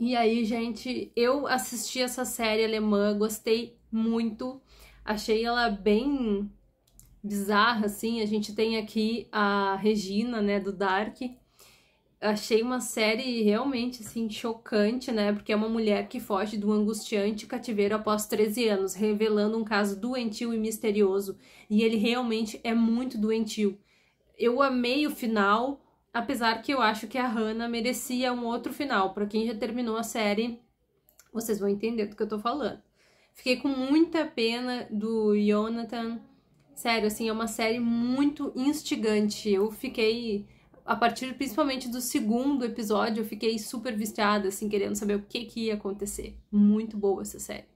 E aí, gente, eu assisti essa série alemã, gostei muito, achei ela bem bizarra, assim. A gente tem aqui a Regina, né, do Dark. Achei uma série realmente, assim, chocante, né? Porque é uma mulher que foge do angustiante cativeiro após 13 anos, revelando um caso doentio e misterioso. E ele realmente é muito doentio. Eu amei o final, Apesar que eu acho que a Hannah merecia um outro final. Para quem já terminou a série, vocês vão entender do que eu tô falando. Fiquei com muita pena do Jonathan. Sério, assim, é uma série muito instigante. Eu fiquei a partir principalmente do segundo episódio, eu fiquei super viciada, assim, querendo saber o que, que ia acontecer. Muito boa essa série.